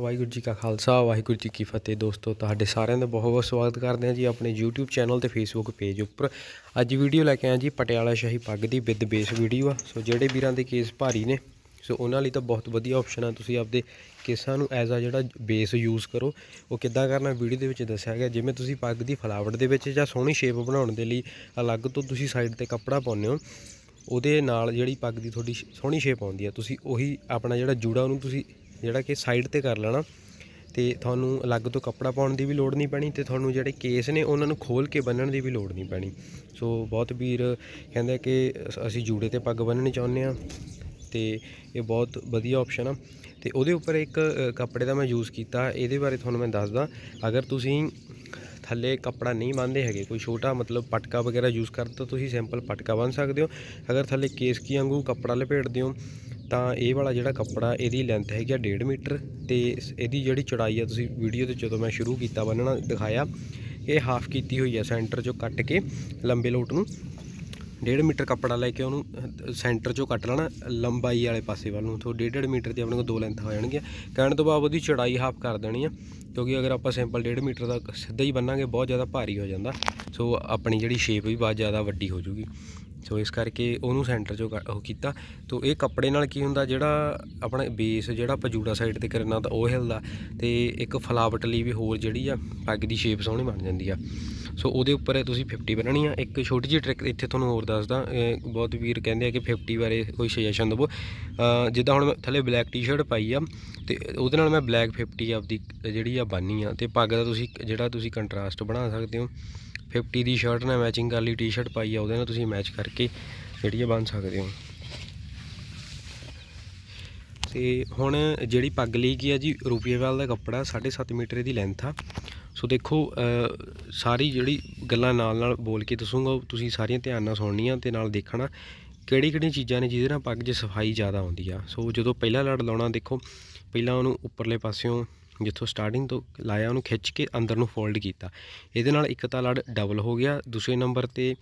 ਵਾਹਿਗੁਰੂ ਜੀ ਕਾ ਖਾਲਸਾ ਵਾਹਿਗੁਰੂ ਜੀ ਕੀ ਫਤਿਹ ਦੋਸਤੋ ਤੁਹਾਡੇ ਸਾਰਿਆਂ ਦਾ ਬਹੁਤ ਬਹੁਤ ਸਵਾਗਤ ਕਰਦੇ ਹਾਂ ਜੀ ਆਪਣੇ YouTube ਚੈਨਲ ਤੇ Facebook ਪੇਜ ਉੱਪਰ ਅੱਜ ਵੀਡੀਓ ਲੈ ਕੇ ਆਇਆ ਜੀ ਪਟਿਆਲਾ ਸ਼ਾਹੀ ਪੱਗ ਦੀ ਵਿਦ ਬੇਸ ਵੀਡੀਓ ਆ ਸੋ ਜਿਹੜੇ ਵੀਰਾਂ ਦੇ ਕੇਸ ਭਾਰੀ ਨੇ ਸੋ ਉਹਨਾਂ ਲਈ ਤਾਂ ਬਹੁਤ ਵਧੀਆ ਆਪਸ਼ਨ ਆ ਤੁਸੀਂ ਆਪਦੇ ਕੇਸਾਂ ਨੂੰ ਐਜ਼ ਆ ਜਿਹੜਾ ਬੇਸ ਯੂਜ਼ ਕਰੋ ਉਹ ਕਿੱਦਾਂ ਕਰਨਾ ਵੀਡੀਓ ਦੇ ਵਿੱਚ ਦੱਸਿਆ ਗਿਆ ਜਿਵੇਂ ਤੁਸੀਂ ਪੱਗ ਦੀ ਫਲਾਵਟ ਦੇ ਵਿੱਚ ਜਾਂ ਸੋਹਣੀ ਸ਼ੇਪ ਬਣਾਉਣ ਦੇ ਲਈ ਅਲੱਗ ਤੋਂ ਤੁਸੀਂ ਸਾਈਡ ਤੇ ਕੱਪੜਾ ਪਾਉਂਦੇ ਹੋ ਉਹਦੇ ਨਾਲ ਜਿਹੜੀ ਪੱਗ ਦੀ ਤੁਹਾਡੀ ਸੋਹਣੀ ਸ਼ੇਪ ਆਉਂਦੀ ਆ ਤੁਸੀਂ ਉਹੀ ਆਪਣਾ ਜਿਹੜਾ ਜੂੜਾ ਉਹਨੂੰ ਤੁਸੀਂ ਜਿਹੜਾ ਕਿ ਸਾਈਡ ਤੇ ਕਰ ਲੈਣਾ ਤੇ ਤੁਹਾਨੂੰ ਅਲੱਗ ਤੋਂ ਕੱਪੜਾ ਪਾਉਣ ਦੀ ਵੀ ਲੋੜ ਨਹੀਂ ਪੈਣੀ ਤੇ ਤੁਹਾਨੂੰ ਜਿਹੜੇ ਕੇਸ ਨੇ ਉਹਨਾਂ ਨੂੰ ਖੋਲ ਕੇ ਬੰਨਣ ਦੀ ਵੀ ਲੋੜ ਨਹੀਂ ਪੈਣੀ ਸੋ ਬਹੁਤ ਵੀਰ ਕਹਿੰਦਾ ਕਿ ਅਸੀਂ ਜੂੜੇ ਤੇ ਪੱਗ ਬੰਨਣੀ ਚਾਹੁੰਦੇ ਆ ਤੇ ਇਹ ਬਹੁਤ ਵਧੀਆ ਆਪਸ਼ਨ ਆ ਤੇ ਉਹਦੇ ਉੱਪਰ ਇੱਕ ਕੱਪੜੇ ਦਾ ਮੈਂ ਯੂਜ਼ ਕੀਤਾ ਇਹਦੇ ਬਾਰੇ ਤੁਹਾਨੂੰ ਮੈਂ ਦੱਸਦਾ ਅਗਰ ਤੁਸੀਂ ਥੱਲੇ ਕੱਪੜਾ ਨਹੀਂ ਬੰਨਦੇ ਹੈਗੇ ਕੋਈ ਛੋਟਾ ਮਤਲਬ ਪਟਕਾ ਵਗੈਰਾ ਯੂਜ਼ ਕਰਦੇ ਤਾਂ ਤੁਸੀਂ ਸਿੰਪਲ ਪਟਕਾ ਬੰਨ ਸਕਦੇ ਹੋ ਅਗਰ ਥੱਲੇ ਕੇਸਕੀ ਵਾਂਗੂ ਕੱਪੜਾ ਲਪੇਟਦੇ ਹੋ ਤਾਂ ਇਹ ਵਾਲਾ ਜਿਹੜਾ ਕੱਪੜਾ ਇਹਦੀ ਲੈਂਥ ਹੈਗੀ ਆ 1.5 ਮੀਟਰ ਤੇ ਇਹਦੀ ਜਿਹੜੀ ਚੌੜਾਈ ਆ ਤੁਸੀਂ ਵੀਡੀਓ ਤੇ ਜਦੋਂ ਮੈਂ ਸ਼ੁਰੂ ਕੀਤਾ ਬੰਨਣਾ ਦਿਖਾਇਆ ਇਹ ਹਾਫ ਕੀਤੀ ਹੋਈ ਆ ਸੈਂਟਰ ਚੋਂ ਕੱਟ ਕੇ ਲੰਬੇ ਲੋਟ ਨੂੰ 1.5 ਮੀਟਰ ਕੱਪੜਾ ਲੈ ਕੇ ਉਹਨੂੰ ਸੈਂਟਰ ਚੋਂ ਕੱਟ ਲੈਣਾ ਲੰਬਾਈ ਵਾਲੇ ਪਾਸੇ ਵੱਲ ਨੂੰ ਤੋਂ 1.5 ਮੀਟਰ ਦੀ ਆਪਣੇ ਕੋਲ ਦੋ ਲੈਂਥ ਹੋ ਜਾਣਗੀਆਂ ਕਹਿਣ ਤੋਂ ਬਾਅਦ ਉਹਦੀ ਚੜਾਈ ਹਾਫ ਕਰ ਦੇਣੀ ਆ ਕਿਉਂਕਿ ਅਗਰ ਆਪਾਂ ਸਿੰਪਲ 1.5 ਮੀਟਰ ਦਾ ਸਿੱਧਾ ਹੀ ਬੰਨਾਂਗੇ ਬਹੁਤ ਜ਼ਿਆਦਾ ਭਾਰੀ ਹੋ ਜਾਂਦਾ ਸੋ ਆਪਣੀ ਜਿਹੜੀ ਸ਼ੇਪ ਵੀ ਬਹੁਤ ਜ਼ਿਆਦਾ ਵੱਡੀ ਹੋ ਜੂਗੀ ਸੋ ਇਸ ਕਰਕੇ ਉਹਨੂੰ ਸੈਂਟਰ ਚੋਂ ਉਹ ਕੀਤਾ ਤੋਂ ਇਹ ਕੱਪੜੇ ਨਾਲ ਕੀ ਹੁੰਦਾ ਜਿਹੜਾ ਆਪਣਾ ਬੇਸ ਜਿਹੜਾ ਪਜੂੜਾ ਸਾਈਡ ਤੇ ਕਰਨਾ ਤਾਂ ਉਹ ਹਿਲਦਾ ਤੇ ਇੱਕ ਫਲਾਵਟ ਲਈ ਵੀ ਹੋਰ ਜਿਹੜੀ ਆ ਪੱਗ ਦੀ ਸ਼ੇਪ ਸੋਹਣੀ ਬਣ ਜਾਂਦੀ ਆ ਸੋ ਉਹਦੇ ਉੱਪਰ ਤੁਸੀਂ 50 ਬਣਾਣੀ ਆ ਇੱਕ ਛੋਟੀ ਜਿਹੀ ਟ੍ਰਿਕ ਇੱਥੇ ਤੁਹਾਨੂੰ ਹੋਰ ਦੱਸਦਾ ਬਹੁਤ ਵੀਰ ਕਹਿੰਦੇ ਆ ਕਿ 50 ਬਾਰੇ ਕੋਈ ਸੁਜੈਸ਼ਨ ਦਿਵੋ ਜਿੱਦਾਂ ਹੁਣ ਮੈਂ ਥੱਲੇ ਬਲੈਕ ਟੀ-ਸ਼ਰਟ ਪਾਈ ਆ ਤੇ ਉਹਦੇ ਨਾਲ ਮੈਂ ਬਲੈਕ 50 ਆਪਦੀ ਜਿਹੜੀ ਆ ਬਾਨੀ ਆ ਤੇ ਪੱਗ ਦਾ ਤੁਸੀਂ ਜਿਹੜਾ ਤੁਸੀਂ ਕੰਟਰਾਸਟ ਬਣਾ ਸਕਦੇ ਹੋ 50 ਦੀ ਸ਼ਰਟ ਨਾਲ ਮੈਚਿੰਗ ਕਰ ਲਈ ਟੀ-ਸ਼ਰਟ ਪਾਈ ਆ ਉਹਦੇ ਨਾਲ ਤੁਸੀਂ ਮੈਚ ਕਰਕੇ ਜਿਹੜੀ ਆ ਬਣ ਸਕਦੇ ਹੋ ਤੇ ਹੁਣ ਜਿਹੜੀ ਪੱਗ ਲਈ ਕੀ ਆ ਜੀ ਰੂਪੀਏਵਾਲ ਦਾ ਕੱਪੜਾ 7.5 ਮੀਟਰ ਦੀ ਲੈਂਥ ਆ ਸੋ ਦੇਖੋ ਸਾਰੀ ਜਿਹੜੀ ਗੱਲਾਂ ਨਾਲ ਨਾਲ ਬੋਲ ਕੇ ਦੱਸੂਗਾ ਤੁਸੀਂ ਸਾਰੀਆਂ ਧਿਆਨ ਨਾਲ ਸੁਣਨੀਆਂ ਤੇ ਨਾਲ ਦੇਖਣਾ ਕਿਹੜੀ ਕਿਹੜੀ ਚੀਜ਼ਾਂ ਨੇ ਜਿਹਦੇ ਨਾਲ ਪੱਗ 'ਚ ਸਫਾਈ ਜ਼ਿਆਦਾ ਆਉਂਦੀ ਆ ਸੋ ਜਦੋਂ ਪਹਿਲਾ ਲੜ ਲਾਉਣਾ ਦੇਖੋ ਪਹਿਲਾਂ ਉਹਨੂੰ ਉੱਪਰਲੇ ਪਾਸਿਓਂ ਜਿੱਥੋਂ ਸਟਾਰਟਿੰਗ ਤੋਂ ਲਾਇਆ ਉਹਨੂੰ ਖਿੱਚ ਕੇ ਅੰਦਰ ਨੂੰ ਫੋਲਡ ਕੀਤਾ ਇਹਦੇ ਨਾਲ ਇੱਕ ਤਾਂ ਲੜ ਡਬਲ ਹੋ ਗਿਆ ਦੂਸਰੇ ਨੰਬਰ ਤੇ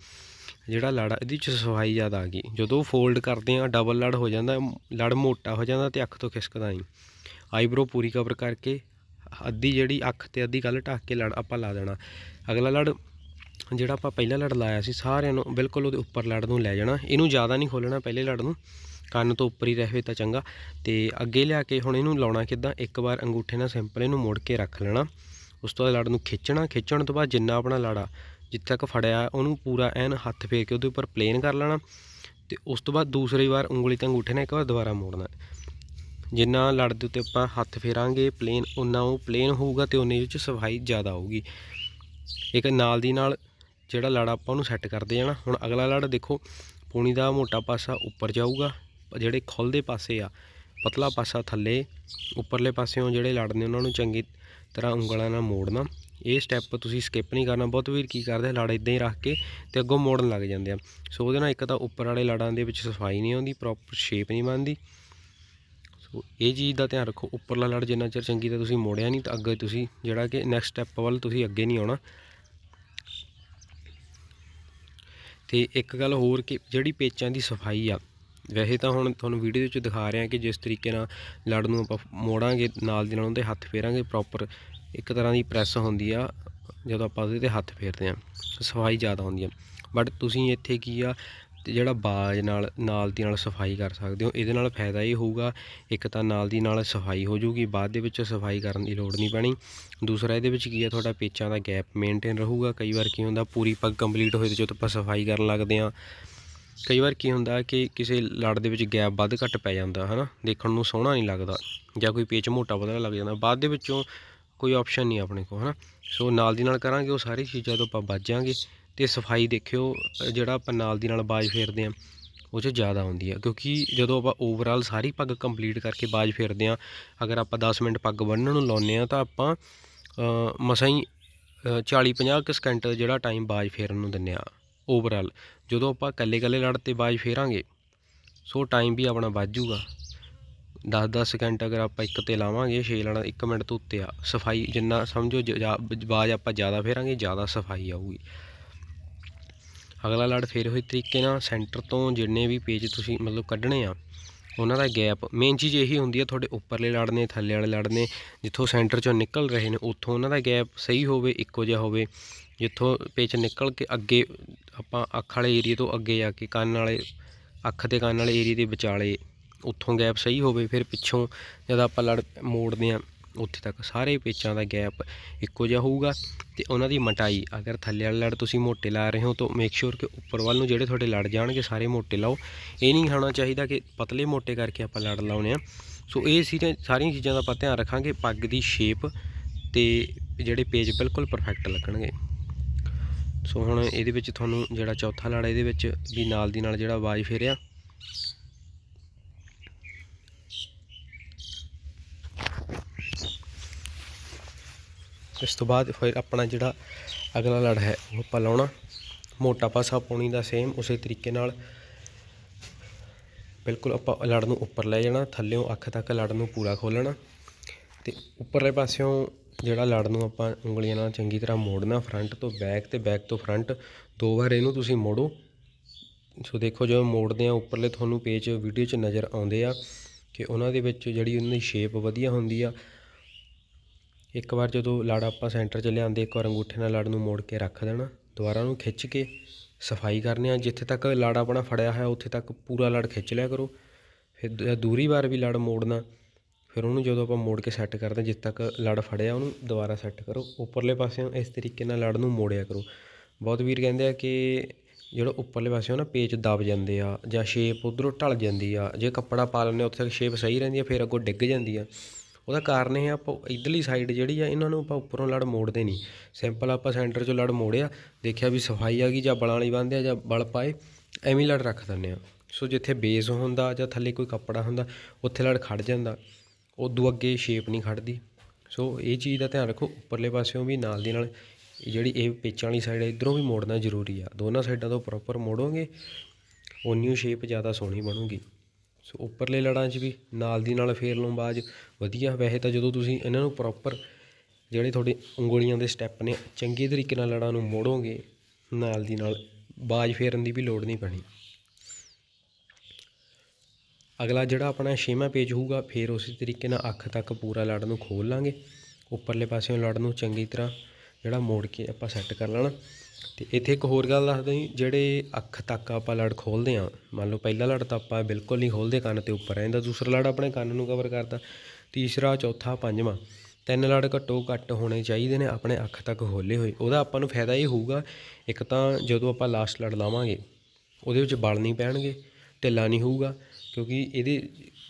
ਜਿਹੜਾ ਲੜ ਇਹਦੇ ਚ ਸਫਾਈ ਜ਼ਿਆਦਾ ਆ ਗਈ ਜਦੋਂ ਫੋਲਡ ਕਰਦੇ ਆ ਡਬਲ ਲੜ ਹੋ ਜਾਂਦਾ ਲੜ ਮੋਟਾ ਹੋ ਜਾਂਦਾ ਤੇ ਅੱਖ ਤੋਂ ਖਿਸਕਦਾ ਨਹੀਂ ਆਈਬ੍ਰੋ ਪੂਰੀ ਕਵਰ ਕਰਕੇ ਅੱਧੀ ਜਿਹੜੀ ਅੱਖ ਤੇ ਅੱਧੀ ਗੱਲ ਢੱਕ ਕੇ ਲੜ ਆਪਾਂ ਲਾ ਦੇਣਾ ਅਗਲਾ ਲੜ ਜਿਹੜਾ ਆਪਾਂ ਪਹਿਲਾ ਲੜ ਲਾਇਆ ਸੀ ਸਾਰਿਆਂ ਨੂੰ ਬਿਲਕੁਲ ਉਹਦੇ ਉੱਪਰ ਲੜ ਨੂੰ ਲੈ ਜਾਣਾ ਇਹਨੂੰ ਜ਼ਿਆਦਾ ਨਹੀਂ ਖੋਲਣਾ ਪਹਿਲੇ ਲੜ ਨੂੰ ਕੰਨ ਤੋਂ ਉੱਪਰ ਹੀ ਰਹੇ ਤਾਂ ਚੰਗਾ ਤੇ ਅੱਗੇ ਲਿਆ ਕੇ ਹੁਣ ਇਹਨੂੰ ਲਾਉਣਾ ਕਿਦਾਂ ਇੱਕ ਵਾਰ ਅੰਗੂਠੇ ਨਾਲ ਸਿੰਪਲ ਇਹਨੂੰ ਮੋੜ ਕੇ ਰੱਖ ਲੈਣਾ ਉਸ ਤੋਂ ਬਾਅਦ ਲੜ ਨੂੰ ਖਿੱਚਣਾ ਖਿੱਚਣ ਤੋਂ ਬਾਅਦ ਜਿੰਨਾ ਆਪਣਾ ਲੜਾ ਜਿੱਥੇ ਤੱਕ ਫੜਿਆ ਉਹਨੂੰ ਪੂਰਾ ਐਨ ਹੱਥ ਫੇਰ ਕੇ ਉਹਦੇ ਉੱਪਰ ਪਲੇਨ ਕਰ ਲੈਣਾ ਤੇ ਉਸ ਤੋਂ ਬਾਅਦ ਦੂਸਰੀ ਵਾਰ ਉਂਗਲੀ ਤੇ ਅੰਗੂਠੇ ਨਾਲ ਇੱਕ ਵਾਰ ਦੁਬਾਰਾ ਮੋੜਨਾ ਜਿੰਨਾ ਲੜ ਦੇ ਉੱਤੇ ਆਪਾਂ ਹੱਥ ਫੇਰਾਂਗੇ ਪਲੇਨ ਉਹਨਾਂ ਉਹ ਪਲੇਨ ਹੋਊਗਾ ਤੇ ਉਹਨੇ ਵਿੱਚ ਸਫਾਈ ਜ਼ਿਆਦਾ ਆਊਗੀ ਇੱਕ ਨਾਲ ਦੀ ਨਾਲ ਜਿਹੜਾ ਲੜ ਆਪਾਂ ਉਹਨੂੰ ਸੈੱਟ ਕਰਦੇ ਜਾਣਾ ਹੁਣ ਅਗਲਾ ਲੜ ਦੇਖੋ ਪੂਣੀ ਦਾ ਮੋਟਾ ਪਾਸਾ ਉੱਪਰ ਜਾਊਗਾ ਜਿਹੜੇ ਖੁੱਲਦੇ ਪਾਸੇ ਆ ਪਤਲਾ ਪਾਸਾ ਥੱਲੇ ਉੱਪਰਲੇ ਪਾਸਿਓਂ ਜਿਹੜੇ ਲੜਦੇ ਉਹਨਾਂ ਨੂੰ ਚੰਗੀ ਤਰ੍ਹਾਂ ਉਂਗਲਾਂ ਨਾਲ ਮੋੜਨਾ ਇਹ ਸਟੈਪ ਤੁਸੀਂ ਸਕਿਪ ਨਹੀਂ ਕਰਨਾ ਬਹੁਤ ਵੀਰ ਕੀ ਕਰਦੇ ਲੜ ਇਦਾਂ ਹੀ ਰੱਖ ਕੇ ਤੇ ਅੱਗੋਂ ਮੋੜਨ ਲੱਗ ਜਾਂਦੇ ਆ ਸੋ ਉਹਦੇ ਨਾਲ ਇੱਕ ਤਾਂ ਉੱਪਰ ਵਾਲੇ ਲੜਾਂ ਦੇ ਵਿੱਚ ਸਫਾਈ ਨਹੀਂ ਆਉਂਦੀ ਪ੍ਰੋਪਰ ਸ਼ੇਪ ਨਹੀਂ ਬਣਦੀ ਸੋ ਇਹ ਚੀਜ਼ ਦਾ ਧਿਆਨ ਰੱਖੋ ਉੱਪਰਲਾ ਲੜ ਜਿੰਨਾ ਚਿਰ ਚੰਗੀ ਤਰ੍ਹਾਂ ਤੁਸੀਂ ਮੋੜਿਆ ਨਹੀਂ ਤਾਂ ਅੱਗੇ ਤੁਸੀਂ ਜਿਹੜਾ ਕਿ ਨੈਕਸਟ ਸਟੈਪ ਵੱਲ ਤੁਸੀਂ ਅੱਗੇ ਨਹੀਂ ਆਉਣਾ ਤੇ ਇੱਕ ਗੱਲ ਹੋਰ ਕਿ ਜਿਹੜੀ ਪੇਚਾਂ ਦੀ ਸਫਾਈ ਆ ਵੈਸੇ ਤਾਂ ਹੁਣ ਤੁਹਾਨੂੰ ਵੀਡੀਓ ਵਿੱਚ ਦਿਖਾ ਰਿਹਾ ਕਿ ਜਿਸ ਤਰੀਕੇ ਨਾਲ ਲੜ ਨੂੰ ਆਪਾਂ ਮੋੜਾਂਗੇ ਨਾਲ ਦੀ ਨਾਲ ਉਹਦੇ ਹੱਥ ਫੇਰਾਂਗੇ ਪ੍ਰੋਪਰ ਇੱਕ ਤਰ੍ਹਾਂ ਦੀ ਪ੍ਰੈਸ ਹੁੰਦੀ ਆ ਜਦੋਂ ਆਪਾਂ ਉਹਦੇ ਤੇ ਹੱਥ ਫੇਰਦੇ ਆ ਸਫਾਈ ਜ਼ਿਆਦਾ ਹੁੰਦੀ ਆ ਬਟ ਤੁਸੀਂ ਇੱਥੇ ਕੀ ਆ ਤੇ ਜਿਹੜਾ ਬਾਜ ਨਾਲ ਨਾਲ ਦੀ ਨਾਲ ਸਫਾਈ ਕਰ ਸਕਦੇ ਹੋ ਇਹਦੇ ਨਾਲ ਫਾਇਦਾ ਇਹ ਹੋਊਗਾ ਇੱਕ ਤਾਂ ਨਾਲ ਦੀ ਨਾਲ ਸਫਾਈ ਹੋ ਜੂਗੀ ਬਾਅਦ ਦੇ ਵਿੱਚ ਸਫਾਈ ਕਰਨ ਦੀ ਲੋੜ ਨਹੀਂ ਪੈਣੀ ਦੂਸਰਾ ਇਹਦੇ ਵਿੱਚ ਕੀ ਹੈ ਤੁਹਾਡਾ ਪੇਚਾਂ ਦਾ ਗੈਪ ਮੇਨਟੇਨ ਰਹੂਗਾ ਕਈ ਵਾਰ ਕੀ ਹੁੰਦਾ ਪੂਰੀ ਪੱਗ ਕੰਪਲੀਟ ਹੋਏ ਤੇ ਜਦੋਂ ਆਪਾਂ ਸਫਾਈ ਕਰਨ ਲੱਗਦੇ ਆ ਕਈ ਵਾਰ ਕੀ ਹੁੰਦਾ ਕਿ ਕਿਸੇ ਲੜ ਦੇ ਵਿੱਚ ਗੈਪ ਵੱਧ ਘੱਟ ਪੈ ਜਾਂਦਾ ਹਨਾ ਦੇਖਣ ਨੂੰ ਸੋਹਣਾ ਨਹੀਂ ਲੱਗਦਾ ਜਾਂ ਕੋਈ ਪੇਚ ਮੋਟਾ ਵਧਣ ਲੱਗ ਜਾਂਦਾ ਬਾਅਦ ਦੇ ਵਿੱਚੋਂ ਕੋਈ ਆਪਸ਼ਨ ਨਹੀਂ ਆਪਣੇ ਕੋਲ ਹਨਾ ਸੋ ਨਾਲ ਦੀ ਨਾਲ ਕਰਾਂਗੇ ਉਹ ਸਾਰੀ ਚੀਜ਼ਾਂ ਤੋਂ ਆਪਾਂ ਬਚ ਜਾਾਂਗੇ ਤੇ ਸਫਾਈ ਦੇਖਿਓ ਜਿਹੜਾ ਆਪਾਂ ਨਾਲ ਦੀ ਨਾਲ ਬਾਜ ਫੇਰਦੇ ਆ ਉਹ 'ਚ ਜ਼ਿਆਦਾ ਹੁੰਦੀ ਹੈ ਕਿਉਂਕਿ ਜਦੋਂ ਆਪਾਂ ਓਵਰਆਲ ਸਾਰੀ ਪੱਗ ਕੰਪਲੀਟ ਕਰਕੇ ਬਾਜ ਫੇਰਦੇ ਆ ਅਗਰ ਆਪਾਂ 10 ਮਿੰਟ ਪੱਗ ਬੰਨਣ ਨੂੰ ਲਾਉਨੇ ਆ ਤਾਂ ਆਪਾਂ ਮਸਾਂ ਹੀ 40 50 ਸਕਿੰਟ ਜਿਹੜਾ ਟਾਈਮ ਬਾਜ ਫੇਰਨ ਨੂੰ ਦਿੰਨੇ ਆ ਓਵਰਆਲ ਜਦੋਂ ਆਪਾਂ ਇਕੱਲੇ ਇਕੱਲੇ ਲੜ ਤੇ ਬਾਜ ਫੇਰਾਂਗੇ ਸੋ ਟਾਈਮ ਵੀ ਆਪਣਾ ਵੱਧ ਜਾਊਗਾ 10-10 ਸਕਿੰਟ ਅਗਰ ਆਪਾਂ ਇੱਕ ਤੇ ਲਾਵਾਂਗੇ 6 ਲਾਣਾ 1 ਮਿੰਟ ਤੋਂ ਉੱਤੇ ਆ ਸਫਾਈ ਜਿੰਨਾ ਸਮਝੋ ਬਾਜ ਆਪਾਂ ਜ਼ਿਆਦਾ ਫੇਰਾਂਗੇ ਜ਼ਿਆਦਾ ਸਫਾਈ ਆਊਗੀ ਅਗਲਾ ਲੜ ਫੇਰ ਹੋਈ ਤਰੀਕੇ ਨਾਲ ਸੈਂਟਰ ਤੋਂ ਜਿੰਨੇ ਵੀ ਪੇਜ ਤੁਸੀਂ ਮਤਲਬ ਕੱਢਣੇ ਆ ਉਹਨਾਂ ਦਾ ਗੈਪ ਮੇਨ ਚੀਜ਼ ਇਹੀ ਹੁੰਦੀ ਹੈ ਤੁਹਾਡੇ ਉੱਪਰਲੇ ਲੜਨੇ ਥੱਲੇ ਵਾਲੇ ਲੜਨੇ ਜਿੱਥੋਂ ਸੈਂਟਰ ਚੋਂ ਨਿਕਲ ਰਹੇ ਨੇ ਉੱਥੋਂ ਉਹਨਾਂ ਦਾ ਗੈਪ ਸਹੀ ਹੋਵੇ ਇੱਕੋ ਜਿਹਾ ਹੋਵੇ ਜਿੱਥੋਂ ਪੇਚ ਨਿਕਲ ਕੇ ਅੱਗੇ ਆਪਾਂ ਅੱਖ ਵਾਲੇ ਏਰੀਆ ਤੋਂ ਅੱਗੇ ਜਾ ਕੇ ਕੰਨ ਵਾਲੇ ਅੱਖ ਤੇ ਕੰਨ ਵਾਲੇ ਏਰੀਆ ਦੇ ਵਿਚਾਲੇ ਉੱਥੋਂ ਗੈਪ ਸਹੀ ਹੋਵੇ ਫਿਰ ਪਿੱਛੋਂ ਜਦ ਆਪਾਂ ਲੜ ਮੋੜਦੇ ਆ ਉੱਥੇ ਤੱਕ ਸਾਰੇ ਪੇਚਾਂ ਦਾ ਗੈਪ ਇੱਕੋ ਜਿਹਾ ਹੋਊਗਾ ਤੇ ਉਹਨਾਂ ਦੀ ਮਟਾਈ ਅਗਰ ਥੱਲੇ ਵਾਲੇ ਲੜ ਤੁਸੀਂ ਮੋਟੇ ਲਾ ਰਹੇ ਹੋ ਤਾਂ ਮੇਕ ਸ਼ੋਰ ਕਿ ਉੱਪਰ ਵੱਲ ਨੂੰ ਜਿਹੜੇ ਤੁਹਾਡੇ ਲੜ ਜਾਣਗੇ ਸਾਰੇ ਮੋਟੇ ਲਾਓ ਇਹ ਨਹੀਂ ਖਾਣਾ ਚਾਹੀਦਾ ਕਿ ਪਤਲੇ ਮੋਟੇ ਕਰਕੇ ਆਪਾਂ ਲੜ ਲਾਉਨੇ ਆ ਸੋ ਇਹ ਸਾਰੀਆਂ ਚੀਜ਼ਾਂ ਦਾ ਆਪਾਂ ਧਿਆਨ ਰੱਖਾਂਗੇ ਪੱਗ ਦੀ ਸ਼ੇਪ ਤੇ ਜਿਹੜੇ ਪੇਜ ਬਿਲਕੁਲ ਪਰਫੈਕਟ ਲੱਗਣਗੇ ਸੋ ਹੁਣ ਇਹਦੇ ਵਿੱਚ ਤੁਹਾਨੂੰ ਜਿਹੜਾ ਚੌਥਾ ਲਾੜਾ ਇਹਦੇ ਵਿੱਚ ਵੀ ਨਾਲ ਦੀ ਨਾਲ ਜਿਹੜਾ ਆਵਾਜ਼ ਫੇਰਿਆ ਇਸ ਤੋਂ ਬਾਅਦ ਫਿਰ ਆਪਣਾ ਜਿਹੜਾ ਅਗਲਾ ਲੜ ਹੈ ਉਹ ਆਪਾਂ ਲਾਉਣਾ ਮੋਟਾ ਪਾਸਾ ਪਾਉਣੀ ਦਾ ਸੇਮ ਉਸੇ ਤਰੀਕੇ ਨਾਲ ਬਿਲਕੁਲ ਆਪਾਂ ਲੜ ਨੂੰ ਉੱਪਰ ਲੈ ਜਾਣਾ ਥੱਲੇੋਂ ਅੱਖ ਤੱਕ ਲੜ ਨੂੰ ਪੂਰਾ ਖੋਲਣਾ ਤੇ ਉੱਪਰਲੇ ਪਾਸਿਓਂ ਜਿਹੜਾ ਲੜ ਨੂੰ ਆਪਾਂ ਉਂਗਲੀਆਂ ਨਾਲ ਚੰਗੀ ਤਰ੍ਹਾਂ ਮੋੜਨਾ ਫਰੰਟ ਤੋਂ ਬੈਕ ਤੇ ਬੈਕ ਤੋਂ ਫਰੰਟ ਦੋ ਵਾਰ ਇਹਨੂੰ ਤੁਸੀਂ ਮੋੜੋ ਸੋ ਦੇਖੋ ਜਦੋਂ ਮੋੜਦੇ ਆ ਉੱਪਰਲੇ ਤੁਹਾਨੂੰ ਪੇਜ ਵੀਡੀਓ 'ਚ ਨਜ਼ਰ ਆਉਂਦੇ ਆ ਕਿ ਉਹਨਾਂ ਦੇ ਵਿੱਚ ਜਿਹੜੀ ਉਹਨਾਂ ਦੀ ਸ਼ੇਪ ਵਧੀਆ ਹੁੰਦੀ ਆ ਇੱਕ ਵਾਰ ਜਦੋਂ ਲੜ ਆਪਾਂ ਸੈਂਟਰ 'ਚ ਲਿਆਂਦੇ ਇੱਕ ਵਾਰ ਅੰਗੂਠੇ ਨਾਲ ਲੜ ਨੂੰ ਮੋੜ ਕੇ ਰੱਖ ਦੇਣਾ ਦੁਬਾਰਾ ਉਹਨੂੰ ਖਿੱਚ ਕੇ ਸਫਾਈ ਕਰਨੇ ਆ ਜਿੱਥੇ ਤੱਕ ਲੜ ਆਪਣਾ ਫੜਿਆ ਹੋਇਆ ਉੱਥੇ ਤੱਕ ਪੂਰਾ ਲੜ ਖਿੱਚ ਲਿਆ ਕਰੋ ਫਿਰ ਦੂਰੀ ਵਾਰ ਵੀ ਲੜ ਮੋੜਨਾ ਫਿਰ ਉਹਨੂੰ ਜਦੋਂ ਆਪਾਂ ਮੋੜ ਕੇ ਸੈੱਟ ਕਰਦੇ ਜਿੱਥੇ ਤੱਕ ਲੜ ਫੜਿਆ ਉਹਨੂੰ ਦੁਬਾਰਾ ਸੈੱਟ ਕਰੋ ਉੱਪਰਲੇ ਪਾਸਿਓਂ ਇਸ ਤਰੀਕੇ ਨਾਲ ਲੜ ਨੂੰ ਮੋੜਿਆ ਕਰੋ ਬਹੁਤ ਵੀਰ ਕਹਿੰਦੇ ਆ ਕਿ ਜਿਹੜਾ ਉੱਪਰਲੇ ਪਾਸਿਓਂ ਨਾ ਪੇਚ ਦਬ ਜਾਂਦੇ ਆ ਜਾਂ ਸ਼ੇਪ ਉਧਰੋਂ ਢਲ ਜਾਂਦੀ ਆ ਜੇ ਕੱਪੜਾ ਪਾ ਲੈਂਦੇ ਉੱਥੇ ਤੱਕ ਸ਼ੇਪ ਸਹੀ ਰਹਿੰਦੀ ਆ ਫਿਰ ਅੱਗੋਂ ਡਿੱਗ ਜਾਂਦੀ ਆ ਉਹਦਾ ਕਾਰਨ ਇਹ ਆਪਾਂ ਇਧਰਲੀ ਸਾਈਡ ਜਿਹੜੀ ਆ ਇਹਨਾਂ ਨੂੰ ਆਪਾਂ ਉੱਪਰੋਂ ਲੜ ਮੋੜਦੇ ਨਹੀਂ ਸਿੰਪਲ ਆਪਾਂ ਸੈਂਟਰ 'ਚੋਂ ਲੜ ਮੋੜਿਆ ਦੇਖਿਆ ਵੀ ਸਫਾਈ ਆ ਗਈ ਜਾਂ ਬਲਾਂ ਵਾਲੀ ਬੰਦਿਆ ਆ ਜਾਂ ਬਲ ਪਾਏ ਐਵੇਂ ਲੜ ਰੱਖ ਦਿੰਦੇ ਆ ਸੋ ਜਿੱਥੇ ਬੇਸ ਹੁੰਦਾ ਜਾਂ ਥੱਲੇ ਕੋਈ ਕੱਪੜਾ ਹੁੰਦਾ ਉੱਥੇ ਲੜ ਖੜ ਜਾਂਦਾ ਉਦੋਂ ਅੱਗੇ ਸ਼ੇਪ ਨਹੀਂ ਖੜਦੀ ਸੋ ਇਹ ਚੀਜ਼ ਦਾ ਧਿਆਨ ਰੱਖੋ ਉੱਪਰਲੇ ਪਾਸਿਓਂ ਵੀ ਨਾਲ ਦੀ ਨਾਲ ਜਿਹੜੀ ਇਹ ਪੇਚਾਂ ਵਾਲੀ ਸਾਈਡ ਹੈ ਇਧਰੋਂ ਵੀ ਮੋੜਨਾ ਜ਼ਰੂਰੀ ਆ ਦੋਨਾਂ ਸਾਈਡਾਂ ਤੋਂ ਪ੍ਰੋਪਰ ਮੋੜੋਗੇ ਓਨੀ ਸ਼ੇਪ ਜ਼ਿਆਦਾ ਸੋਹਣੀ ਬਣੂਗੀ ਸੋ ਉੱਪਰਲੇ ਲੜਾਂ 'ਚ ਵੀ ਨਾਲ ਦੀ ਨਾਲ ਫੇਰ ਲਓ ਬਾਜ ਵਧੀਆ ਵੈਸੇ ਤਾਂ ਜਦੋਂ ਤੁਸੀਂ ਇਹਨਾਂ ਨੂੰ ਪ੍ਰੋਪਰ ਜਿਹੜੇ ਤੁਹਾਡੇ ਉਂਗਲੀਆਂ ਦੇ ਸਟੈਪ ਨੇ ਚੰਗੇ ਤਰੀਕੇ ਨਾਲ ਲੜਾਂ ਨੂੰ ਮੋੜੋਗੇ ਨਾਲ ਦੀ ਨਾਲ ਬਾਜ ਫੇਰਨ ਦੀ ਵੀ ਲੋੜ ਨਹੀਂ ਪੈਣੀ ਅਗਲਾ ਜਿਹੜਾ ਆਪਣਾ 6ਵਾਂ ਪੇਜ ਹੋਊਗਾ ਫਿਰ ਉਸੇ ਤਰੀਕੇ ਨਾਲ ਅੱਖ ਤੱਕ ਪੂਰਾ ਲੜ ਨੂੰ ਖੋਲ ਲਾਂਗੇ ਉੱਪਰਲੇ ਪਾਸਿਓਂ ਲੜ ਨੂੰ ਚੰਗੀ ਤਰ੍ਹਾਂ ਜਿਹੜਾ ਮੋੜ ਕੇ ਆਪਾਂ ਸੈੱਟ ਕਰ ਲੈਣਾ ਤੇ ਇੱਥੇ ਇੱਕ ਹੋਰ ਗੱਲ ਦੱਸਦਾ ਜੀ ਜਿਹੜੇ ਅੱਖ ਤੱਕ ਆਪਾਂ ਲੜ ਖੋਲਦੇ ਆ ਮੰਨ ਲਓ ਪਹਿਲਾ ਲੜ ਤਾਂ ਆਪਾਂ ਬਿਲਕੁਲ ਨਹੀਂ ਖੋਲਦੇ ਕੰਨ ਤੇ ਉੱਪਰ ਰਹਿੰਦਾ ਦੂਸਰਾ ਲੜ ਆਪਣੇ ਕੰਨ ਨੂੰ ਕਵਰ ਕਰਦਾ ਤੀਸਰਾ ਚੌਥਾ ਪੰਜਵਾਂ ਤਿੰਨ ਲੜ ਘੱਟੋ ਘੱਟ ਹੋਣੇ ਚਾਹੀਦੇ ਨੇ ਆਪਣੇ ਅੱਖ ਤੱਕ ਖੋਲੇ ਹੋਏ ਉਹਦਾ ਆਪਾਂ ਨੂੰ ਫਾਇਦਾ ਇਹ ਹੋਊਗਾ ਇੱਕ ਤਾਂ ਜਦੋਂ ਆਪਾਂ ਲਾਸਟ ਲੜ ਲਾਵਾਂਗੇ ਉਹਦੇ ਵਿੱਚ ਬਲ ਨਹੀਂ ਪੈਣਗੇ ਢਿੱਲਾ ਨਹੀਂ ਹੋਊਗਾ ਕਿਉਂਕਿ ਇਹਦੇ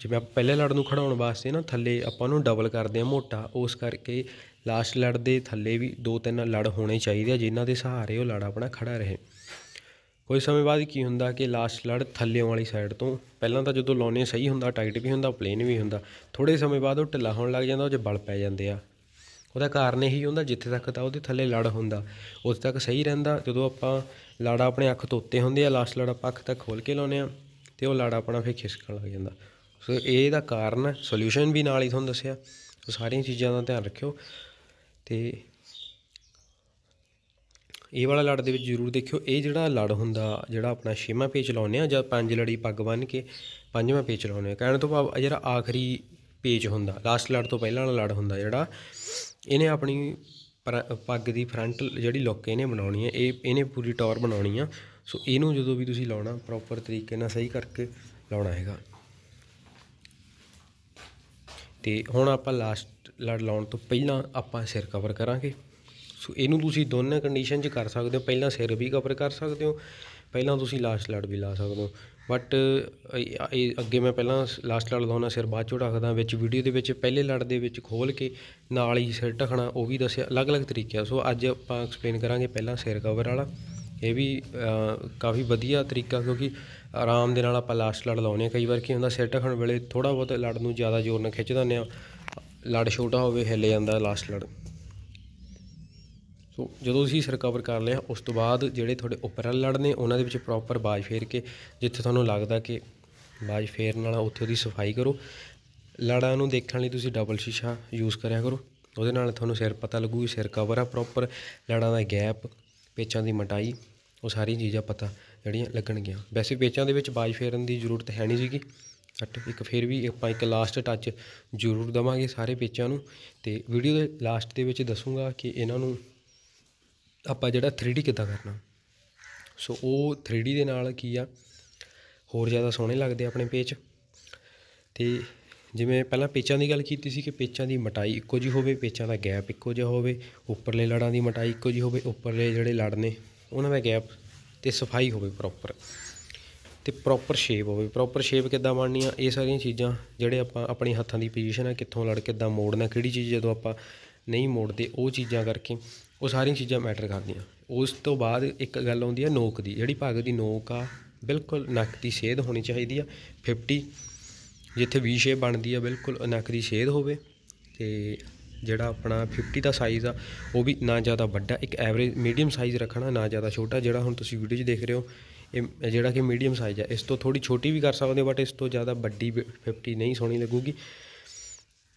ਜਿਵੇਂ ਆਪਾਂ ਪਹਿਲੇ ਲੜ ਨੂੰ ਖੜਾਉਣ ਵਾਸਤੇ ਨਾ ਥੱਲੇ ਆਪਾਂ ਉਹਨੂੰ ਡਬਲ ਕਰਦੇ ਆ ਮੋਟਾ ਉਸ ਕਰਕੇ ਲਾਸਟ ਲੜ ਦੇ ਥੱਲੇ ਵੀ ਦੋ ਤਿੰਨ ਲੜ ਹੋਣੇ ਚਾਹੀਦੇ ਆ ਜਿਨ੍ਹਾਂ ਦੇ ਸਹਾਰੇ ਉਹ ਲੜ ਆਪਣਾ ਖੜਾ ਰਹੇ ਕੋਈ ਸਮੇਂ ਬਾਅਦ ਕੀ ਹੁੰਦਾ ਕਿ ਲਾਸਟ ਲੜ ਥੱਲੇ ਵਾਲੀ ਸਾਈਡ ਤੋਂ ਪਹਿਲਾਂ ਤਾਂ ਜਦੋਂ ਲਾਉਨੇ ਸਹੀ ਹੁੰਦਾ ਟਾਈਟ ਵੀ ਹੁੰਦਾ ਪਲੇਨ ਵੀ ਹੁੰਦਾ ਥੋੜੇ ਸਮੇਂ ਬਾਅਦ ਉਹ ਢਿੱਲਾ ਹੋਣ ਲੱਗ ਜਾਂਦਾ ਉਹ ਜੇ ਬਲ ਪੈ ਜਾਂਦੇ ਆ ਉਹਦਾ ਕਾਰਨ ਇਹੀ ਹੁੰਦਾ ਜਿੱਥੇ ਤੱਕ ਤਾਂ ਉਹਦੇ ਥੱਲੇ ਲੜ ਹੁੰਦਾ ਉਸ ਤੱਕ ਸਹੀ ਰਹਿੰਦਾ ਜਦੋਂ ਆਪਾਂ ਲਾੜਾ ਆਪਣੇ ਅੱਖ ਤੋਂ ਉੱਤੇ ਹੁੰਦੇ ਆ ਲਾਸਟ ਲੜਾ ਆਪਾਂ ਅੱਖ ਤੱਕ ਖੋਲ ਕੇ ਲਾਉਨੇ ਆ ਤੇ ਉਹ ਲਾੜਾ ਆਪਣਾ ਫਿਰ ਖਿਸਕਣ ਲੱਗ ਜਾਂਦਾ ਸੋ ਇਹ ਦਾ ਕਾਰਨ ਸੋਲੂਸ਼ਨ ਵੀ ਨਾਲ ਹੀ ਤੁਹਾਨੂੰ ਦੱਸਿਆ ਸੋ ਸਾਰੀਆਂ ਚੀਜ਼ਾਂ ਦਾ ਧਿਆਨ ਰੱਖਿਓ ਤੇ ਇਹ ਵਾਲਾ ਲੜ ਦੇ ਵਿੱਚ ਜ਼ਰੂਰ ਦੇਖਿਓ ਇਹ ਜਿਹੜਾ ਲੜ ਹੁੰਦਾ ਜਿਹੜਾ ਆਪਣਾ ਛੇਵਾਂ ਪੇਜ ਲਾਉਨੇ ਆ ਜਾਂ ਪੰਜ ਲੜੀ ਪੱਗ ਬੰਨ ਕੇ ਪੰਜਵਾਂ ਪੇਜ ਲਾਉਨੇ ਆ ਕਹਿਣ ਤੋਂ ਭਾਵ ਜਿਹੜਾ ਆਖਰੀ ਪੇਜ ਹੁੰਦਾ ਲਾਸਟ ਲੜ ਤੋਂ ਪਹਿਲਾਂ ਵਾਲਾ ਲੜ ਹੁੰਦਾ ਜਿਹੜਾ ਇਹਨੇ ਆਪਣੀ ਪੱਗ ਦੀ ਫਰੰਟ ਜਿਹੜੀ ਲੁੱਕ ਇਹਨੇ ਬਣਾਉਣੀ ਹੈ ਇਹ ਇਹਨੇ ਪੂਰੀ ਟੌਰ ਬਣਾਉਣੀ ਆ ਸੋ ਇਹਨੂੰ ਜਦੋਂ ਵੀ ਤੁਸੀਂ ਲਾਉਣਾ ਪ੍ਰੋਪਰ ਤਰੀਕੇ ਨਾਲ ਸਹੀ ਕਰਕੇ ਲਾਉਣਾ ਹੈਗਾ ਤੇ ਹੁਣ ਆਪਾਂ ਲਾਸਟ ਲੜ ਲਾਉਣ ਤੋਂ ਪਹਿਲਾਂ ਆਪਾਂ ਸਿਰ ਕਵਰ ਕਰਾਂਗੇ ਸੋ ਇਹਨੂੰ ਤੁਸੀਂ ਦੋਨੇ ਕੰਡੀਸ਼ਨ 'ਚ ਕਰ ਸਕਦੇ ਹੋ ਪਹਿਲਾਂ ਸਿਰ ਵੀ ਕਵਰ ਕਰ ਸਕਦੇ ਹੋ ਪਹਿਲਾਂ ਤੁਸੀਂ ਲਾਸਟ ਲੜ ਵੀ ਲਾ ਸਕਦੇ ਹੋ ਬਟ ਅੱਗੇ ਮੈਂ ਪਹਿਲਾਂ ਲਾਸਟ ਲੜ ਲਾਉਣਾ ਸਿਰ ਬਾਅਦ ਚੋਂ ਰੱਖਦਾ ਵਿੱਚ ਵੀਡੀਓ ਦੇ ਵਿੱਚ ਪਹਿਲੇ ਲੜ ਦੇ ਵਿੱਚ ਖੋਲ ਕੇ ਨਾਲ ਹੀ ਸਿਰ ਢਕਣਾ ਉਹ ਵੀ ਦੱਸਿਆ ਅਲੱਗ-ਅਲੱਗ ਤਰੀਕੇ ਆ ਸੋ ਅੱਜ ਆਪਾਂ ਐਕਸਪਲੇਨ ਕਰਾਂਗੇ ਪਹਿਲਾਂ ਸਿਰ ਕਵਰ ਵਾਲਾ ਇਹ ਵੀ ਕਾਫੀ ਵਧੀਆ ਤਰੀਕਾ ਕਿਉਂਕਿ ਆਰਾਮ ਦੇ ਨਾਲ ਆਪਾਂ ਲਾਸਟ ਲੜ ਲਾਉਨੇ ਆ ਕਈ ਵਾਰ ਕੀ ਹੁੰਦਾ ਸੈਟ ਖਣ ਵੇਲੇ ਥੋੜਾ ਬਹੁਤ ਲੜ ਨੂੰ ਜ਼ਿਆਦਾ ਜ਼ੋਰ ਨਾਲ ਖਿੱਚ ਦਿੰਦੇ ਆ ਲੜ ਛੋਟਾ ਹੋਵੇ ਹਿੱਲੇ ਜਾਂਦਾ ਲਾਸਟ ਲੜ ਸੋ ਜਦੋਂ ਤੁਸੀਂ ਸਿਰ ਕਵਰ ਕਰ ਲਿਆ ਉਸ ਤੋਂ ਬਾਅਦ ਜਿਹੜੇ ਤੁਹਾਡੇ ਉੱਪਰਲ ਲੜ ਨੇ ਉਹਨਾਂ ਦੇ ਵਿੱਚ ਪ੍ਰੋਪਰ ਬਾਜ ਫੇਰ ਕੇ ਜਿੱਥੇ ਤੁਹਾਨੂੰ ਲੱਗਦਾ ਕਿ ਬਾਜ ਫੇਰਨ ਨਾਲ ਉੱਥੇ ਉਹਦੀ ਸਫਾਈ ਕਰੋ ਲੜਾਂ ਨੂੰ ਦੇਖਣ ਲਈ ਤੁਸੀਂ ਡਬਲ ਸ਼ੀਸ਼ਾ ਯੂਜ਼ ਕਰਿਆ ਕਰੋ ਉਹਦੇ ਨਾਲ ਤੁਹਾਨੂੰ ਸਿਰ ਪਤਾ ਲੱਗੂ ਸਿਰ ਕਵਰ ਆ ਪ੍ਰੋਪਰ ਲੜਾਂ ਦਾ ਗੈਪ ਪੇਚਾਂ ਦੀ ਮਟਾਈ ਉਹ ਸਾਰੀ ਚੀਜ਼ਾਂ ਪਤਾ ਜਿਹੜੀਆਂ ਲੱਗਣਗੀਆਂ ਵੈਸੇ ਪੇਚਾਂ ਦੇ ਵਿੱਚ ਬਾਜ ਫੇਰਨ ਦੀ ਜ਼ਰੂਰਤ ਹੈ ਨਹੀਂ ਸੀਗੀ ਬਟ ਇੱਕ ਫੇਰ ਵੀ ਆਪਾਂ ਇੱਕ ਲਾਸਟ ਟੱਚ ਜ਼ਰੂਰ ਦਵਾਂਗੇ ਸਾਰੇ ਪੇਚਾਂ ਨੂੰ ਤੇ ਵੀਡੀਓ ਦੇ ਲਾਸਟ ਦੇ ਵਿੱਚ ਦੱਸੂਗਾ ਕਿ ਇਹਨਾਂ ਨੂੰ ਆਪਾਂ ਜਿਹੜਾ 3D ਕਿੱਦਾਂ ਕਰਨਾ ਸੋ ਉਹ 3D ਦੇ ਨਾਲ ਕੀ ਆ ਹੋਰ ਜ਼ਿਆਦਾ ਸੋਹਣੇ ਲੱਗਦੇ ਆਪਣੇ ਪੇਚ ਤੇ ਜਿਵੇਂ ਪਹਿਲਾਂ ਪੇਚਾਂ ਦੀ ਗੱਲ ਕੀਤੀ ਸੀ ਕਿ ਪੇਚਾਂ ਦੀ ਮਟਾਈ ਇੱਕੋ ਜਿਹੀ ਹੋਵੇ ਪੇਚਾਂ ਦਾ ਗੈਪ ਇੱਕੋ ਜਿਹਾ ਹੋਵੇ ਉੱਪਰਲੇ ਲੜਾਂ ਦੀ ਮਟਾਈ ਇੱਕੋ ਜਿਹੀ ਹੋਵੇ ਉੱਪਰਲੇ ਜਿਹੜੇ ਲੜ ਨੇ ਉਹਨਾਂ ਦਾ ਗੈਪ ਤੇ ਸਫਾਈ ਹੋਵੇ ਪ੍ਰੋਪਰ ਤੇ ਪ੍ਰੋਪਰ ਸ਼ੇਪ ਹੋਵੇ ਪ੍ਰੋਪਰ ਸ਼ੇਪ ਕਿੱਦਾਂ ਬਣਨੀ ਆ ਇਹ ਸਾਰੀਆਂ ਚੀਜ਼ਾਂ ਜਿਹੜੇ ਆਪਾਂ ਆਪਣੇ ਹੱਥਾਂ ਦੀ ਪੋਜੀਸ਼ਨ ਆ ਕਿੱਥੋਂ ਲੜ ਕਿੱਦਾਂ ਮੋੜਨਾ ਕਿਹੜੀ ਚੀਜ਼ ਜਦੋਂ ਆਪਾਂ ਨਹੀਂ ਮੋੜਦੇ ਉਹ ਚੀਜ਼ਾਂ ਕਰਕੇ ਉਹ ਸਾਰੀਆਂ ਚੀਜ਼ਾਂ ਮੈਟਰ ਕਰਦੀਆਂ ਉਸ ਤੋਂ ਬਾਅਦ ਇੱਕ ਗੱਲ ਆਉਂਦੀ ਆ ਨੋਕ ਦੀ ਜਿਹੜੀ ਭਾਗ ਦੀ ਨੋਕ ਆ ਬਿਲਕੁਲ ਨੱਕ ਦੀ ਸੇਧ ਹੋਣੀ ਚਾਹੀਦੀ ਆ 50 ਜਿੱਥੇ ਵੀ ਸ਼ੇਪ ਬਣਦੀ ਆ ਬਿਲਕੁਲ ਨੱਕ ਦੀ ਸ਼ੇਡ ਹੋਵੇ ਤੇ ਜਿਹੜਾ ਆਪਣਾ 50 ਦਾ ਸਾਈਜ਼ ਆ ਉਹ ਵੀ ਨਾ ਜ਼ਿਆਦਾ ਵੱਡਾ ਇੱਕ ਐਵਰੇਜ ਮੀਡੀਅਮ ਸਾਈਜ਼ ਰੱਖਣਾ ਨਾ ਜ਼ਿਆਦਾ ਛੋਟਾ ਜਿਹੜਾ ਹੁਣ ਤੁਸੀਂ ਵੀਡੀਓ 'ਚ ਦੇਖ ਰਹੇ ਹੋ ਇਹ ਜਿਹੜਾ ਕਿ ਮੀਡੀਅਮ ਸਾਈਜ਼ ਆ ਇਸ ਤੋਂ ਥੋੜੀ ਛੋਟੀ ਵੀ ਕਰ ਸਕਦੇ ਹੋ ਬਟ ਇਸ ਤੋਂ ਜ਼ਿਆਦਾ ਵੱਡੀ 50 ਨਹੀਂ ਸੋਹਣੀ ਲੱਗੂਗੀ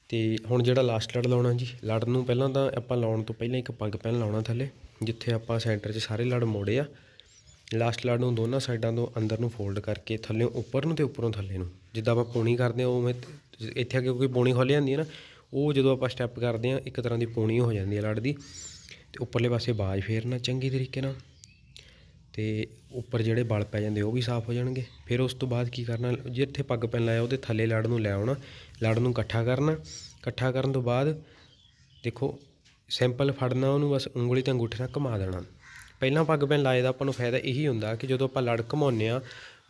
ਤੇ ਹੁਣ ਜਿਹੜਾ ਲਾਸਟ ਲੜ ਲਾਉਣਾ ਜੀ ਲੜ ਨੂੰ ਪਹਿਲਾਂ ਤਾਂ ਆਪਾਂ ਲਾਉਣ ਤੋਂ ਪਹਿਲਾਂ ਇੱਕ ਪੱਗ ਪੈਨ ਲਾਉਣਾ ਥੱਲੇ ਜਿੱਥੇ ਆਪਾਂ ਸੈਂਟਰ 'ਚ ਸਾਰੇ ਲੜ ਮੋੜੇ ਆ ਲਾਸਟ ਲਾਡ ਨੂੰ ਦੋਨਾਂ ਸਾਈਡਾਂ ਤੋਂ ਅੰਦਰ ਨੂੰ ਫੋਲਡ ਕਰਕੇ ਥੱਲੇੋਂ ਉੱਪਰ ਨੂੰ ਤੇ ਉੱਪਰੋਂ ਥੱਲੇ ਨੂੰ ਜਿੱਦਾਂ ਆਪਾਂ ਪੋਣੀ ਕਰਦੇ ਆ ਉਵੇਂ ਇੱਥੇ ਆ ਕੇ ਕੋਈ ਪੌਣੀ ਖੋਲੀ ਜਾਂਦੀ ਹੈ ਨਾ ਉਹ ਜਦੋਂ ਆਪਾਂ ਸਟੈਪ ਕਰਦੇ ਆ ਇੱਕ ਤਰ੍ਹਾਂ ਦੀ ਪੋਣੀ ਹੋ ਜਾਂਦੀ ਹੈ ਲੜ ਦੀ ਤੇ ਉੱਪਰਲੇ ਪਾਸੇ ਬਾਜ ਫੇਰਨਾ ਚੰਗੀ ਤਰੀਕੇ ਨਾਲ ਤੇ ਉੱਪਰ ਜਿਹੜੇ ਬਲ ਪੈ ਜਾਂਦੇ ਉਹ ਵੀ ਸਾਫ਼ ਹੋ ਜਾਣਗੇ ਫਿਰ ਉਸ ਤੋਂ ਬਾਅਦ ਕੀ ਕਰਨਾ ਜਿੱਥੇ ਪੱਗ ਪੈਣ ਲਾਇਆ ਉਹਦੇ ਥੱਲੇ ਲੜ ਨੂੰ ਲੈ ਆਉਣਾ ਲੜ ਨੂੰ ਇਕੱਠਾ ਕਰਨਾ ਇਕੱਠਾ ਕਰਨ ਤੋਂ ਬਾਅਦ ਦੇਖੋ ਸਿੰਪਲ ਫੜਨਾ ਉਹਨੂੰ ਬਸ ਉਂਗਲੀ ਤੇ ਅੰਗੂਠੇ ਨਾਲ ਘੁਮਾ ਦੇਣਾ ਪਹਿਲਾਂ ਪੱਗ ਪੈਨ ਲਾਏ ਦਾ ਆਪਾਂ ਨੂੰ ਫਾਇਦਾ ਇਹੀ ਹੁੰਦਾ ਕਿ ਜਦੋਂ ਆਪਾਂ ਲੜ ਘਮਾਉਂਦੇ ਆ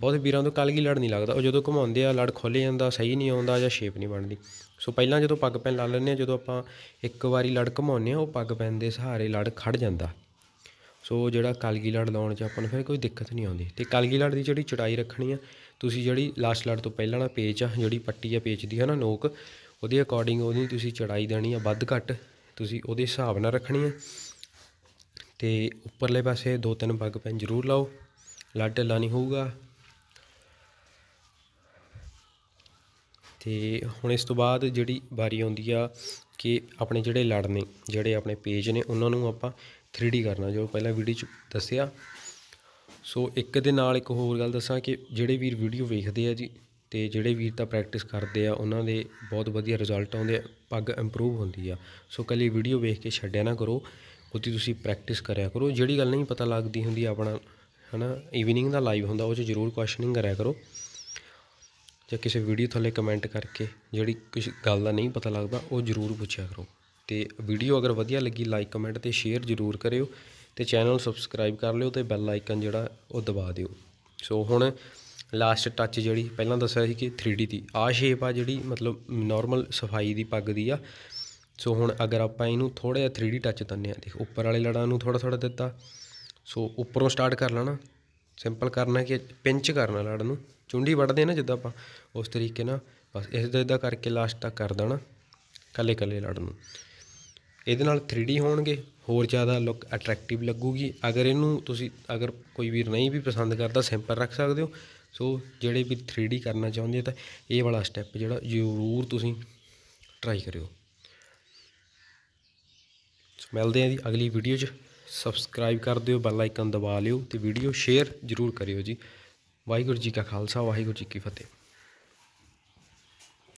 ਬਹੁਤ ਵੀਰਾਂ ਤੋਂ ਕਲਗੀ ਲੜ ਨਹੀਂ ਲੱਗਦਾ ਉਹ ਜਦੋਂ ਘਮਾਉਂਦੇ ਆ ਲੜ ਖੋਲੇ ਜਾਂਦਾ ਸਹੀ ਨਹੀਂ ਆਉਂਦਾ ਜਾਂ ਸ਼ੇਪ ਨਹੀਂ ਬਣਦੀ ਸੋ ਪਹਿਲਾਂ ਜਦੋਂ ਪੱਗ ਪੈਨ ਲਾ ਲੈਂਦੇ ਆ ਜਦੋਂ ਆਪਾਂ ਇੱਕ ਵਾਰੀ ਲੜ ਘਮਾਉਂਦੇ ਆ ਉਹ ਪੱਗ ਪੈਨ ਦੇ ਸਹਾਰੇ ਲੜ ਖੜ ਜਾਂਦਾ ਸੋ ਜਿਹੜਾ ਕਲਗੀ ਲੜ ਲਾਉਣ 'ਚ ਆਪਾਂ ਨੂੰ ਫਿਰ ਕੋਈ ਦਿੱਕਤ ਨਹੀਂ ਆਉਂਦੀ ਤੇ ਕਲਗੀ ਲੜ ਦੀ ਜਿਹੜੀ ਚੜਾਈ ਰੱਖਣੀ ਆ ਤੁਸੀਂ ਜਿਹੜੀ ਲਾਸਟ ਲੜ ਤੋਂ ਪਹਿਲਾਂ ਵਾਲਾ ਪੇਚ ਆ ਜਿਹੜੀ ਪੱਟੀ ਆ ਪੇਚ ਦੀ ਹੈ ਨਾ ਨੋਕ ਉਹਦੇ ਅਕੋਰਡਿੰਗ ਉਹਦੀ ਤੁਸੀਂ ਚੜਾਈ ਦੇਣੀ ਆ ਵੱਧ ਘੱਟ ਤੁਸੀਂ ਉਹਦੇ ਹਿਸਾਬ ਨਾਲ ਰੱਖਣੀ ਆ ਤੇ ਉੱਪਰਲੇ ਪਾਸੇ ਦੋ ਤਿੰਨ ਬੱਗ ਪੈਨ ਜ਼ਰੂਰ ਲਾਓ ਲੱਡ ਢਿੱਲਾ ਨਹੀਂ ਹੋਊਗਾ ਤੇ ਹੁਣ ਇਸ ਤੋਂ ਬਾਅਦ ਜਿਹੜੀ ਵਾਰੀ ਆਉਂਦੀ ਆ ਕਿ ਆਪਣੇ ਜਿਹੜੇ ਲੜ ਨੇ ਜਿਹੜੇ ਆਪਣੇ ਪੇਜ ਨੇ ਉਹਨਾਂ ਨੂੰ ਆਪਾਂ 3D ਕਰਨਾ ਜੋ ਪਹਿਲਾਂ ਵੀਡੀਓ 'ਚ ਦੱਸਿਆ ਸੋ ਇੱਕ ਦੇ ਨਾਲ ਇੱਕ ਹੋਰ ਗੱਲ ਦੱਸਾਂ ਕਿ ਜਿਹੜੇ ਵੀਰ ਵੀਡੀਓ ਵੇਖਦੇ ਆ ਜੀ ਤੇ ਜਿਹੜੇ ਵੀਰ ਤਾਂ ਪ੍ਰੈਕਟਿਸ ਕਰਦੇ ਆ ਉਹਨਾਂ ਦੇ ਬਹੁਤ ਵਧੀਆ ਰਿਜ਼ਲਟ ਆਉਂਦੇ ਪੱਗ ਇੰਪਰੂਵ ਹੁੰਦੀ ਆ ਸੋ ਕੱਲੀ ਵੀਡੀਓ ਵੇਖ ਕੇ ਛੱਡਿਆ ਨਾ ਕਰੋ ਉਹਦੀ ਤੁਸੀਂ ਪ੍ਰੈਕਟਿਸ ਕਰਿਆ ਕਰੋ ਜਿਹੜੀ ਗੱਲ ਨਹੀਂ ਪਤਾ ਲੱਗਦੀ ਹੁੰਦੀ ਆਪਣਾ ਹਨਾ ਈਵਨਿੰਗ ਦਾ ਲਾਈਵ ਹੁੰਦਾ ਉਹ 'ਚ ਜ਼ਰੂਰ ਕੁਐਸਚਨਿੰਗ ਕਰਿਆ ਕਰੋ ਜਾਂ ਕਿਸੇ ਵੀਡੀਓ ਥੱਲੇ ਕਮੈਂਟ ਕਰਕੇ ਜਿਹੜੀ ਕੁਝ ਗੱਲ ਦਾ ਨਹੀਂ ਪਤਾ ਲੱਗਦਾ ਉਹ ਜ਼ਰੂਰ ਪੁੱਛਿਆ ਕਰੋ ਤੇ ਵੀਡੀਓ ਅਗਰ ਵਧੀਆ ਲੱਗੀ ਲਾਈਕ ਕਮੈਂਟ ਤੇ ਸ਼ੇਅਰ ਜ਼ਰੂਰ ਕਰਿਓ ਤੇ ਚੈਨਲ ਸਬਸਕ੍ਰਾਈਬ ਕਰ ਲਿਓ ਤੇ ਬੈਲ ਆਈਕਨ ਜਿਹੜਾ ਉਹ ਦਬਾ ਦਿਓ ਸੋ ਹੁਣ ਲਾਸਟ ਟੱਚ ਜਿਹੜੀ ਪਹਿਲਾਂ ਦੱਸਿਆ ਸੀ ਕਿ 3D ਦੀ ਆ ਸ਼ੇਪ ਆ ਜਿਹੜੀ ਮਤਲਬ ਨਾਰਮਲ ਸਫਾਈ ਦੀ ਪੱਗ ਦੀ ਆ ਸੋ ਹੁਣ ਅਗਰ ਆਪਾਂ ਇਹਨੂੰ ਥੋੜਾ ਜਿਹਾ 3D ਟੱਚ ਦੰਨੇ ਆ ਦੇਖ ਉੱਪਰ ਵਾਲੇ ਲੜਾਂ ਨੂੰ ਥੋੜਾ ਥੋੜਾ ਦਿੱਤਾ ਸੋ ਉੱਪਰੋਂ ਸਟਾਰਟ ਕਰ ਲੈਣਾ ਸਿੰਪਲ ਕਰਨਾ ਕਿ ਪਿੰਚ ਕਰਨਾ ਲੜ ਨੂੰ ਚੁੰਡੀ ਵੱਢਦੇ ਨਾ ਜਿੱਦਾਂ ਆਪਾਂ ਉਸ ਤਰੀਕੇ ਨਾਲ ਬਸ ਇਸ ਦਾ ਇਦਾਂ ਕਰਕੇ ਲਾਸਟ ਤੱਕ ਕਰ ਦੇਣਾ ਕੱਲੇ ਕੱਲੇ ਲੜ ਨੂੰ ਇਹਦੇ ਨਾਲ 3D ਹੋਣਗੇ ਹੋਰ ਜ਼ਿਆਦਾ ਲੁੱਕ ਅਟਰੈਕਟਿਵ ਲੱਗੂਗੀ ਅਗਰ ਇਹਨੂੰ ਤੁਸੀਂ ਅਗਰ ਕੋਈ ਵੀਰ ਨਹੀਂ ਵੀ ਪਸੰਦ ਕਰਦਾ ਸਿੰਪਲ ਰੱਖ ਸਕਦੇ ਹੋ ਸੋ ਜਿਹੜੇ ਵੀ 3D ਕਰਨਾ ਚਾਹੁੰਦੇ ਤਾਂ ਇਹ ਵਾਲਾ ਸਟੈਪ ਜਿਹੜਾ ਜ਼ਰੂਰ ਤੁਸੀਂ ਟਰਾਈ ਕਰਿਓ ਮਿਲਦੇ ਆਂ ਦੀ ਅਗਲੀ ਵੀਡੀਓ 'ਚ ਸਬਸਕ੍ਰਾਈਬ ਕਰ ਦਿਓ ਬੈਲ ਆਈਕਨ ਦਬਾ ਲਿਓ ਤੇ ਵੀਡੀਓ ਸ਼ੇਅਰ ਜ਼ਰੂਰ ਕਰਿਓ ਜੀ ਵਾਹਿਗੁਰੂ ਜੀ ਕਾ ਖਾਲਸਾ ਵਾਹਿਗੁਰੂ ਜੀ ਕੀ ਫਤਿਹ